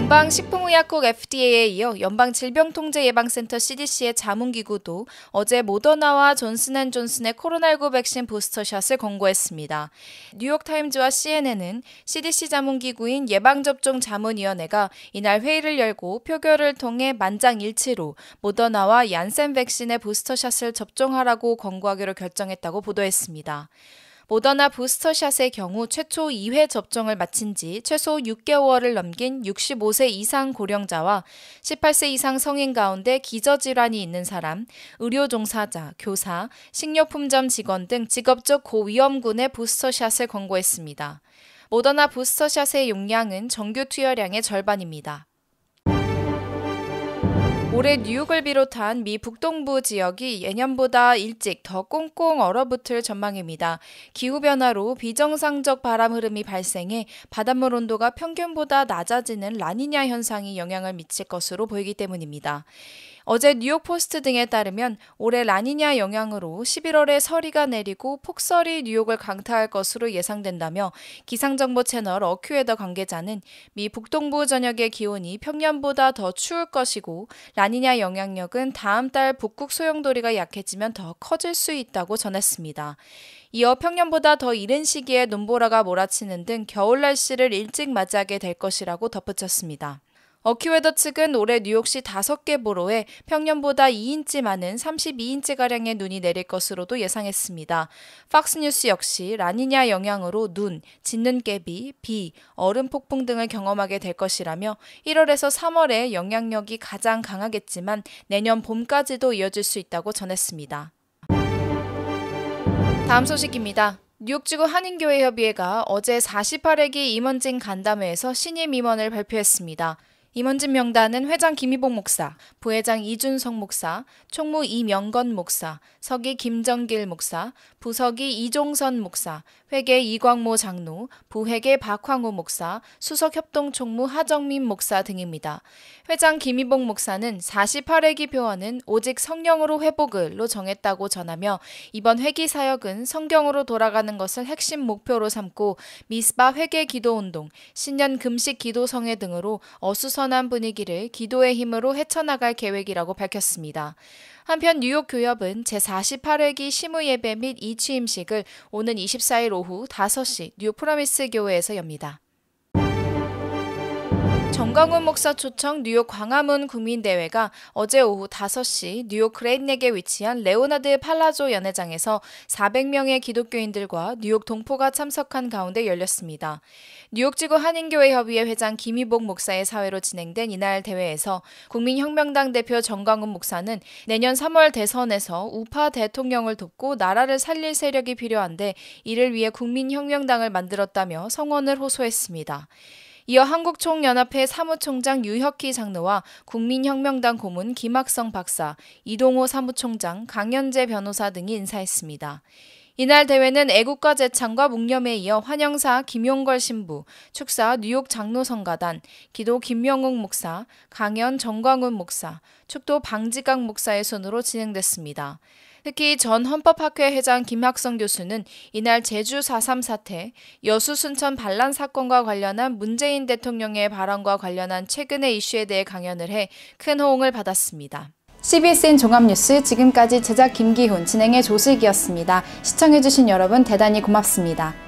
연방 식품의약국 FDA에 이어 연방 질병통제예방센터 CDC의 자문기구도 어제 모더나와 존슨앤존슨의 코로나19 백신 부스터샷을 권고했습니다. 뉴욕타임즈와 CNN은 CDC 자문기구인 예방접종 자문위원회가 이날 회의를 열고 표결을 통해 만장일치로 모더나와 얀센 백신의 부스터샷을 접종하라고 권고하기로 결정했다고 보도했습니다. 모더나 부스터샷의 경우 최초 2회 접종을 마친 지 최소 6개월을 넘긴 65세 이상 고령자와 18세 이상 성인 가운데 기저질환이 있는 사람, 의료 종사자, 교사, 식료품점 직원 등 직업적 고위험군의 부스터샷을 권고했습니다. 모더나 부스터샷의 용량은 정규 투여량의 절반입니다. 올해 뉴욕을 비롯한 미 북동부 지역이 예년보다 일찍 더 꽁꽁 얼어붙을 전망입니다. 기후변화로 비정상적 바람 흐름이 발생해 바닷물 온도가 평균보다 낮아지는 라니냐 현상이 영향을 미칠 것으로 보이기 때문입니다. 어제 뉴욕 포스트 등에 따르면 올해 라니냐 영향으로 11월에 서리가 내리고 폭설이 뉴욕을 강타할 것으로 예상된다며 기상정보 채널 어큐웨더 관계자는 미 북동부 전역의 기온이 평년보다 더 추울 것이고 라니냐 영향력은 다음 달 북극 소용돌이가 약해지면 더 커질 수 있다고 전했습니다. 이어 평년보다 더 이른 시기에 눈보라가 몰아치는 등 겨울 날씨를 일찍 맞이하게 될 것이라고 덧붙였습니다. 어큐웨더 측은 올해 뉴욕시 5개 보로에 평년보다 2인치 많은 32인치가량의 눈이 내릴 것으로도 예상했습니다. 팍스뉴스 역시 라니냐 영향으로 눈, 짖는깨비, 비, 얼음 폭풍 등을 경험하게 될 것이라며 1월에서 3월에 영향력이 가장 강하겠지만 내년 봄까지도 이어질 수 있다고 전했습니다. 다음 소식입니다. 뉴욕지구 한인교회협의회가 어제 48회기 임원진 간담회에서 신임 임원을 발표했습니다. 임원진 명단은 회장 김희복 목사, 부회장 이준성 목사, 총무 이명건 목사, 서기 김정길 목사, 부서기 이종선 목사, 회계 이광모 장로, 부회계 박황호 목사, 수석협동 총무 하정민 목사 등입니다. 회장 김희복 목사는 48회기 표어는 오직 성령으로 회복을로 정했다고 전하며 이번 회기 사역은 성경으로 돌아가는 것을 핵심 목표로 삼고 미스바 회계 기도 운동, 신년 금식 기도성회 등으로 어수선 불안한 분위기를 기도의 힘으로 헤쳐나갈 계획이라고 밝혔습니다. 한편 뉴욕 교협은 제48회기 심의 예배 및 이취임식을 오는 24일 오후 5시 뉴 프라미스 교회에서 엽니다. 정강훈 목사 초청 뉴욕 광화문 국민대회가 어제 오후 5시 뉴욕 그레인넥에 위치한 레오나드 팔라조 연회장에서 400명의 기독교인들과 뉴욕 동포가 참석한 가운데 열렸습니다. 뉴욕지구 한인교회협의회 회장 김희복 목사의 사회로 진행된 이날 대회에서 국민혁명당 대표 정강훈 목사는 내년 3월 대선에서 우파 대통령을 돕고 나라를 살릴 세력이 필요한데 이를 위해 국민혁명당을 만들었다며 성원을 호소했습니다. 이어 한국총연합회 사무총장 유혁희 장로와 국민혁명당 고문 김학성 박사, 이동호 사무총장, 강현재 변호사 등이 인사했습니다. 이날 대회는 애국가 제창과 묵념에 이어 환영사 김용걸 신부, 축사 뉴욕 장로 성가단, 기도 김명욱 목사, 강연 정광훈 목사, 축도 방지강 목사의 순으로 진행됐습니다. 특히 전 헌법학회 회장 김학성 교수는 이날 제주 4.3 사태, 여수 순천 반란 사건과 관련한 문재인 대통령의 발언과 관련한 최근의 이슈에 대해 강연을 해 큰 호응을 받았습니다. CBSN 종합뉴스 지금까지 제작 김기훈, 진행의 조슬기였습니다. 시청해주신 여러분 대단히 고맙습니다.